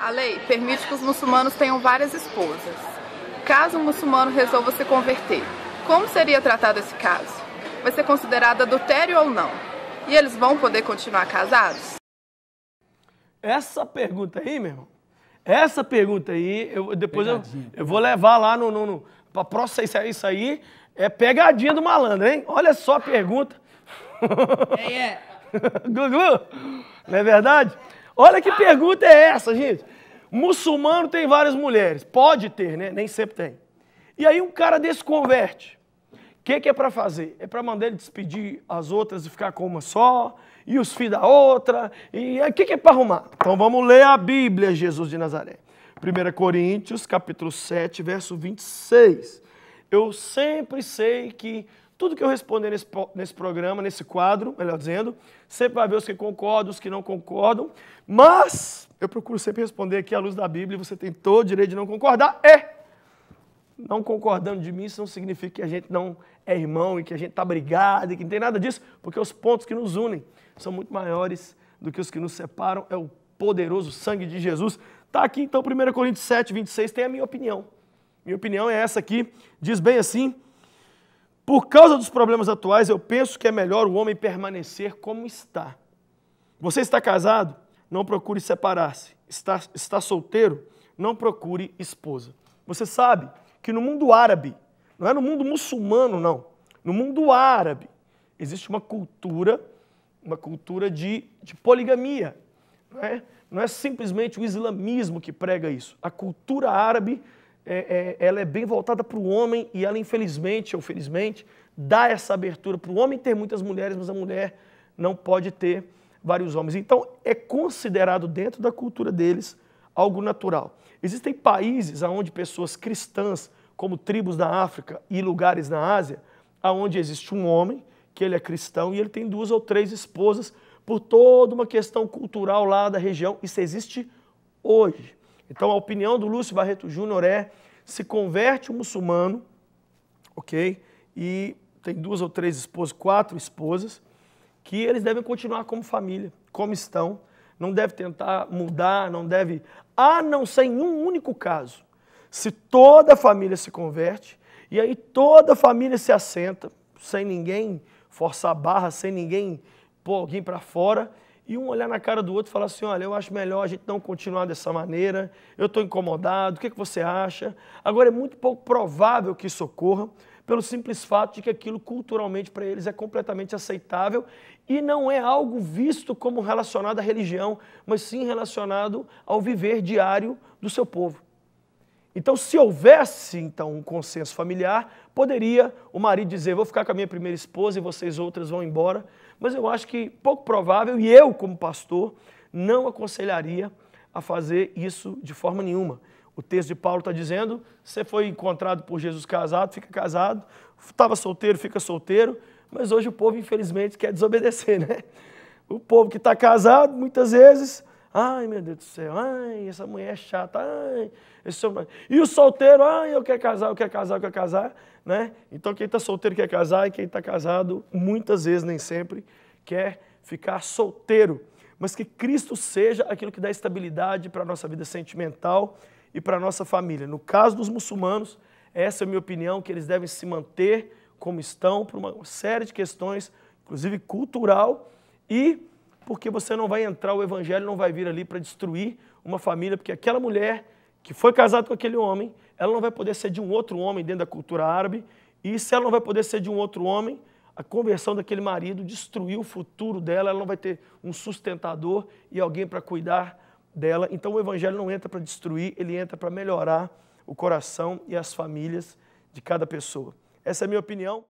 A lei permite que os muçulmanos tenham várias esposas. Caso um muçulmano resolva se converter, como seria tratado esse caso? Vai ser considerado adultério ou não? E eles vão poder continuar casados? Essa pergunta aí, meu irmão, essa pergunta aí, eu, depois eu, eu, vou levar lá no, no, no para processar isso aí, é pegadinha do malandro, hein? Olha só a pergunta. Quem é. é. Gugu, não é verdade? Olha que pergunta é essa, gente. Muçulmano tem várias mulheres. Pode ter, né? Nem sempre tem. E aí um cara desse converte. O que, que é para fazer? É para mandar ele despedir as outras e ficar com uma só? E os filhos da outra? E o que, que é para arrumar? Então vamos ler a Bíblia, Jesus de Nazaré. 1 Coríntios, capítulo 7, verso 26. Eu sempre sei que tudo que eu responder nesse, nesse programa, nesse quadro, melhor dizendo, sempre vai ver os que concordam, os que não concordam, mas eu procuro sempre responder aqui à luz da Bíblia, você tem todo o direito de não concordar, é não concordando de mim, isso não significa que a gente não é irmão e que a gente está brigado e que não tem nada disso, porque os pontos que nos unem são muito maiores do que os que nos separam, é o poderoso sangue de Jesus. Está aqui então 1 Coríntios 7, 26, tem a minha opinião. Minha opinião é essa aqui, diz bem assim, por causa dos problemas atuais, eu penso que é melhor o homem permanecer como está. Você está casado? Não procure separar-se. Está, está solteiro? Não procure esposa. Você sabe que no mundo árabe, não é no mundo muçulmano, não. No mundo árabe, existe uma cultura, uma cultura de, de poligamia. Não é? não é simplesmente o islamismo que prega isso. A cultura árabe é, é, ela é bem voltada para o homem e ela, infelizmente ou felizmente, dá essa abertura para o homem ter muitas mulheres, mas a mulher não pode ter vários homens. Então, é considerado dentro da cultura deles algo natural. Existem países onde pessoas cristãs, como tribos da África e lugares na Ásia, onde existe um homem, que ele é cristão, e ele tem duas ou três esposas, por toda uma questão cultural lá da região. Isso existe hoje. Então a opinião do Lúcio Barreto Júnior é: se converte um muçulmano, ok? E tem duas ou três esposas, quatro esposas, que eles devem continuar como família, como estão. Não deve tentar mudar, não deve. A não ser em um único caso. Se toda a família se converte, e aí toda a família se assenta, sem ninguém forçar a barra, sem ninguém pôr alguém para fora, e um olhar na cara do outro e falar assim: olha, eu acho melhor a gente não continuar dessa maneira, eu estou incomodado, o que, é que você acha? Agora, é muito pouco provável que isso ocorra, pelo simples fato de que aquilo culturalmente para eles é completamente aceitável e não é algo visto como relacionado à religião, mas sim relacionado ao viver diário do seu povo. Então, se houvesse então um consenso familiar, poderia o marido dizer: "Vou ficar com a minha primeira esposa e vocês outras vão embora". Mas eu acho que pouco provável e eu como pastor não aconselharia a fazer isso de forma nenhuma. O texto de Paulo está dizendo: você foi encontrado por Jesus casado, fica casado, estava solteiro, fica solteiro, mas hoje o povo, infelizmente, quer desobedecer, né? O povo que está casado, muitas vezes, Ai, meu Deus do céu, ai, essa mulher é chata, ai, esse homem... E o solteiro, ai, eu quero casar, eu quero casar, eu quero casar, né? Então quem está solteiro quer casar e quem está casado, muitas vezes, nem sempre, quer ficar solteiro. Mas que Cristo seja aquilo que dá estabilidade para a nossa vida sentimental e para a nossa família. No caso dos muçulmanos, essa é a minha opinião, que eles devem se manter como estão por uma série de questões, inclusive cultural, e porque você não vai entrar, o evangelho não vai vir ali para destruir uma família, porque aquela mulher que foi casada com aquele homem, ela não vai poder ser de um outro homem dentro da cultura árabe, e se ela não vai poder ser de um outro homem, a conversão daquele marido destruiu o futuro dela, ela não vai ter um sustentador e alguém para cuidar dela. Então o evangelho não entra para destruir, ele entra para melhorar o coração e as famílias de cada pessoa. Essa é a minha opinião.